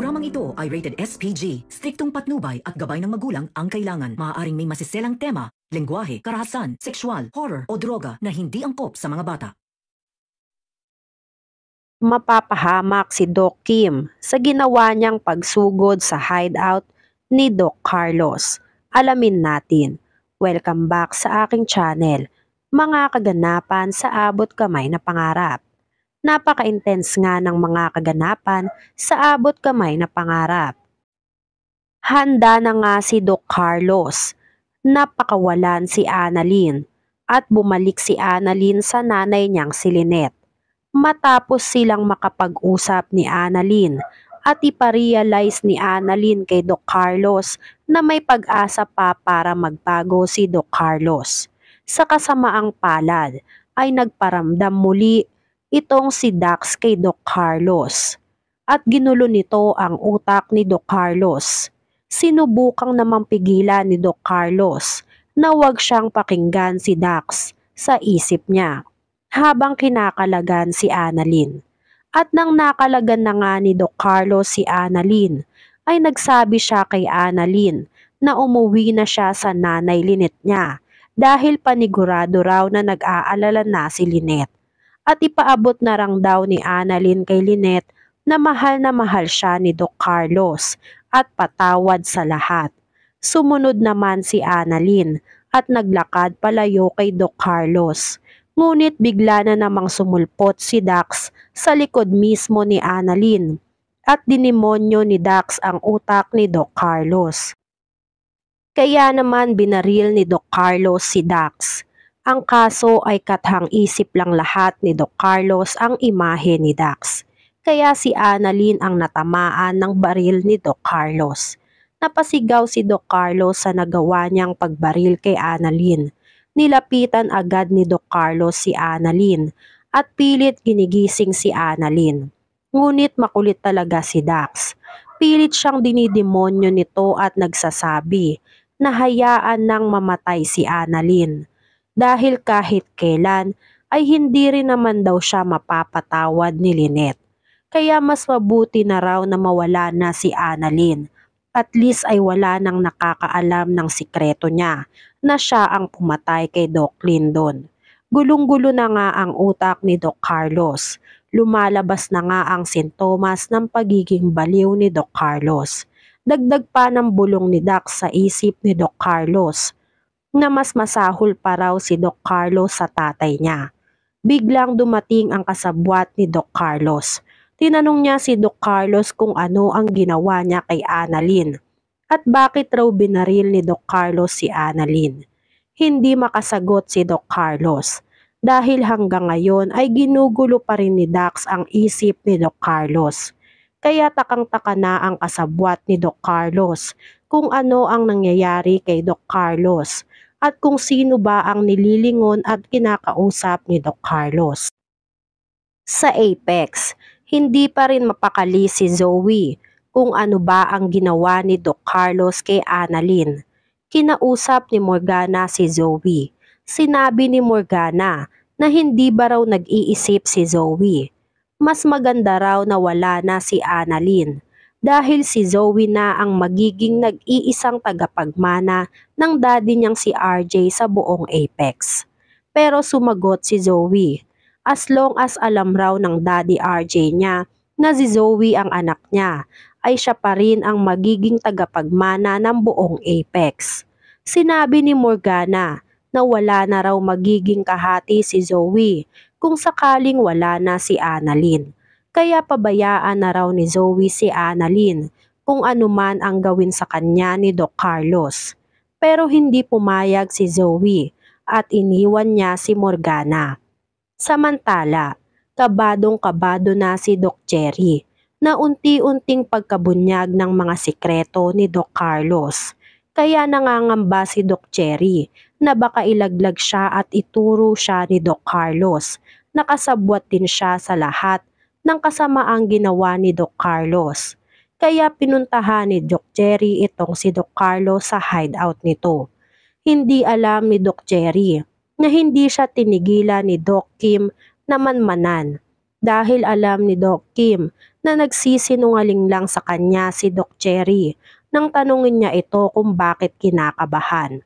Programang ito ay rated SPG. Striktong patnubay at gabay ng magulang ang kailangan. Maaaring may masiselang tema, lengguwahe, karahasan, sexual, horror o droga na hindi angkop sa mga bata. Mapapahamak si Doc Kim sa ginawa niyang pagsugod sa hideout ni Doc Carlos. Alamin natin. Welcome back sa aking channel, mga kaganapan sa abot kamay na pangarap. Napaka-intense nga ng mga kaganapan sa abot kamay na pangarap. Handa na nga si Doc Carlos. Napakawalan si Annalyn at bumalik si Annalyn sa nanay niyang si Lynette. Matapos silang makapag-usap ni Annalyn at iparealize ni Annalyn kay Doc Carlos na may pag-asa pa para magbago si Doc Carlos. Sa kasamaang palad ay nagparamdam muli itong si Dax kay Doc Carlos. At ginulo nito ang utak ni Doc Carlos. Sinubukang namang pigilan ni Doc Carlos na huwag siyang pakinggan si Dax sa isip niya habang kinakalagan si Annalyn. At nang nakalagan na nga ni Doc Carlos si Annalyn, ay nagsabi siya kay Annalyn na umuwi na siya sa nanay Linet niya dahil panigurado raw na nag-aalala na si Linet at ipaabot na rang daw ni Annalyn kay Lynette na mahal na mahal siya ni Doc Carlos at patawad sa lahat. Sumunod naman si Annalyn at naglakad palayo kay Doc Carlos. Ngunit bigla na namang sumulpot si Dax sa likod mismo ni Annalyn at dinimonyo ni Dax ang utak ni Doc Carlos. Kaya naman binaril ni Doc Carlos si Dax. Ang kaso ay kathang isip lang lahat ni Doc Carlos ang imahe ni Dax. Kaya si Annalyn ang natamaan ng baril ni Doc Carlos. Napasigaw si Doc Carlos sa nagawa niyang pagbaril kay Annalyn. Nilapitan agad ni Doc Carlos si Annalyn at pilit ginigising si Annalyn. Ngunit makulit talaga si Dax. Pilit siyang dinidemonyo nito at nagsasabi na hayaan nang mamatay si Annalyn dahil kahit kailan ay hindi rin naman daw siya mapapatawad ni Lynette. Kaya mas mabuti na raw na mawala na si Annalyn. At least ay wala nang nakakaalam ng sikreto niya na siya ang pumatay kay Doc Lyndon. Gulong-gulo na nga ang utak ni Doc Carlos. Lumalabas na nga ang sintomas ng pagiging baliw ni Doc Carlos. Dagdag pa ng bulong ni Doc sa isip ni Doc Carlos na mas masahol pa raw si Doc Carlos sa tatay niya. Biglang dumating ang kasabwat ni Doc Carlos. Tinanong niya si Doc Carlos kung ano ang ginawa niya kay Annalyn at bakit raw binaril ni Doc Carlos si Annalyn. Hindi makasagot si Doc Carlos dahil hanggang ngayon ay ginugulo pa rin ni Dax ang isip ni Doc Carlos. Kaya takang-taka na ang kasabwat ni Doc Carlos kung ano ang nangyayari kay Doc Carlos at kung sino ba ang nililingon at kinakausap ni Doc Carlos. Sa Apex, hindi pa rin mapakali si Zoe kung ano ba ang ginawa ni Doc Carlos kay Annalyn. Kinausap ni Morgana si Zoe. Sinabi ni Morgana na hindi ba raw nag-iisip si Zoe. Mas maganda raw na wala na si Annalyn dahil si Zoe na ang magiging nag-iisang tagapagmana ng daddy niyang si RJ sa buong Apex. Pero sumagot si Zoe, as long as alam raw ng daddy RJ niya na si Zoe ang anak niya, ay siya pa rin ang magiging tagapagmana ng buong Apex. Sinabi ni Morgana na wala na raw magiging kahati si Zoe kung sakaling wala na si Annalyn kaya pabayaan na raw ni Zoe si Annalyn kung anuman ang gawin sa kanya ni Doc Carlos. Pero hindi pumayag si Zoe at iniwan niya si Morgana. Samantala, kabadong kabado na si Doc Cherry na unti-unting pagkabunyag ng mga sikreto ni Doc Carlos. Kaya nangangamba si Doc Cherry na baka ilaglag siya at ituro siya ni Doc Carlos. Nakasabwat din siya sa lahat ng kasamaang ginawa ni Doc Carlos. Kaya pinuntahan ni Doc Jerry itong si Doc Carlos sa hideout nito. Hindi alam ni Doc Jerry na hindi siya tinigilan ni Doc Kim na manmanan dahil alam ni Doc Kim na nagsisinungaling lang sa kanya si Doc Jerry nang tanungin niya ito kung bakit kinakabahan.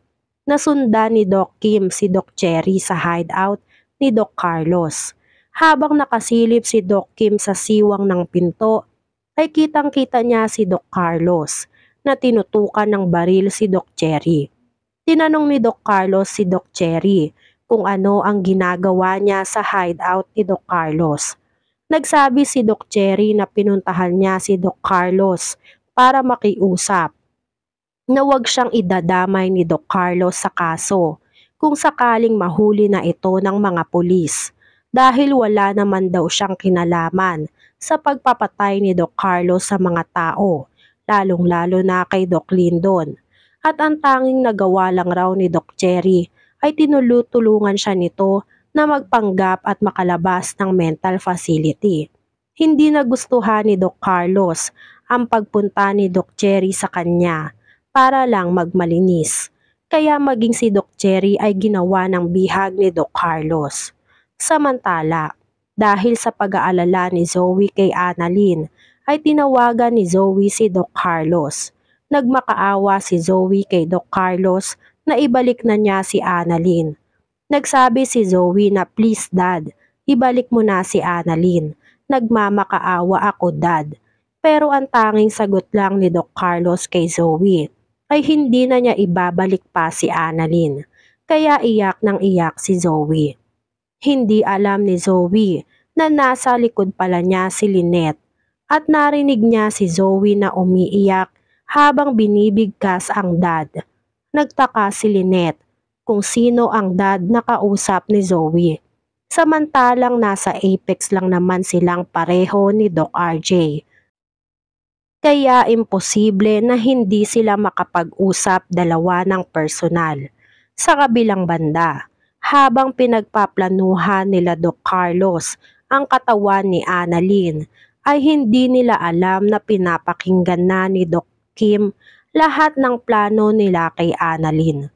Nasundan ni Doc Kim si Doc Jerry sa hideout ni Doc Carlos habang nakasilip si Doc Kim sa siwang ng pinto, ay kitang-kita niya si Doc Carlos na tinutukan ng baril si Doc Cherry. Tinanong ni Doc Carlos si Doc Cherry kung ano ang ginagawa niya sa hideout ni Doc Carlos. Nagsabi si Doc Cherry na pinuntahan niya si Doc Carlos para makiusap na huwag siyang idadamay ni Doc Carlos sa kaso kung sakaling mahuli na ito ng mga pulis dahil wala naman daw siyang kinalaman sa pagpapatay ni Doc Carlos sa mga tao, lalong-lalo na kay Doc Lindon. At ang tanging nagawa lang raw ni Doc Cherry ay tinulutulungan siya nito na magpanggap at makalabas ng mental facility. Hindi nagustuhan ni Doc Carlos ang pagpunta ni Doc Cherry sa kanya para lang magmalinis. Kaya maging si Doc Cherry ay ginawa ng bihag ni Doc Carlos. Samantala, dahil sa pag-aalala ni Zoe kay Annalyn, ay tinawagan ni Zoe si Doc Carlos. Nagmakaawa si Zoe kay Doc Carlos na ibalik na niya si Annalyn. Nagsabi si Zoe na please dad, ibalik mo na si Annalyn. Nagmamakaawa ako dad. Pero ang tanging sagot lang ni Doc Carlos kay Zoe ay hindi na niya ibabalik pa si Annalyn. Kaya iyak ng iyak si Zoe. Hindi alam ni Zoe na nasa likod pala niya si Lynette at narinig niya si Zoe na umiiyak habang binibigkas ang dad. Nagtaka si Lynette kung sino ang dad na kausap ni Zoe. Samantalang nasa apex lang naman silang pareho ni Doc RJ. Kaya imposible na hindi sila makapag-usap dalawa ng personal. Sa kabilang banda, habang pinagpaplanuhan nila Doc Carlos ang katawan ni Annalyn ay hindi nila alam na pinapakinggan na ni Doc Kim lahat ng plano nila kay Annalyn.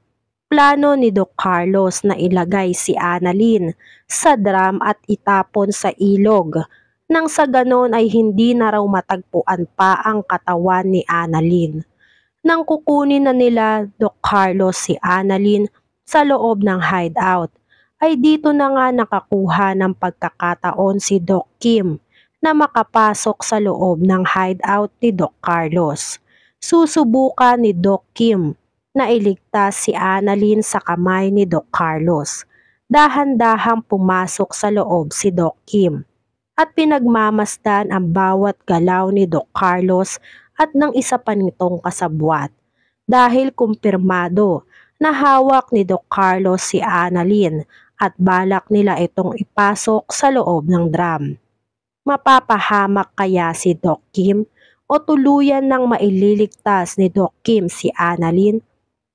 Plano ni Doc Carlos na ilagay si Annalyn sa drum at itapon sa ilog nang sa ganon ay hindi na raw matagpuan pa ang katawan ni Annalyn. Nang kukunin na nila Doc Carlos si Annalyn sa loob ng hideout. Ay dito na nga nakakuha ng pagkakataon si Doc Kim na makapasok sa loob ng hideout ni Doc Carlos. Susubukan ni Doc Kim na iligtas si Annalyn sa kamay ni Doc Carlos. Dahan-dahang pumasok sa loob si Doc Kim at pinagmamasdan ang bawat galaw ni Doc Carlos at ng isa pa nitong kasabwat dahil kumpirmado na hawak ni Doc Carlos si Annalyn at balak nila itong ipasok sa loob ng drum. Mapapahamak kaya si Doc Kim o tuluyan ng maililigtas ni Doc Kim si Annalyn?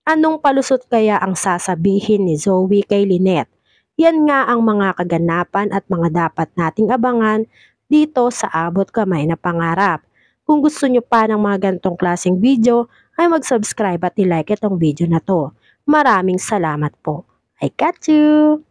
Anong palusot kaya ang sasabihin ni Zoe kay Lynette? Yan nga ang mga kaganapan at mga dapat nating abangan dito sa Abot Kamay na Pangarap. Kung gusto nyo pa ng mga gantong klaseng video, ay mag-subscribe at ilike itong video na to. Maraming salamat po. I got you!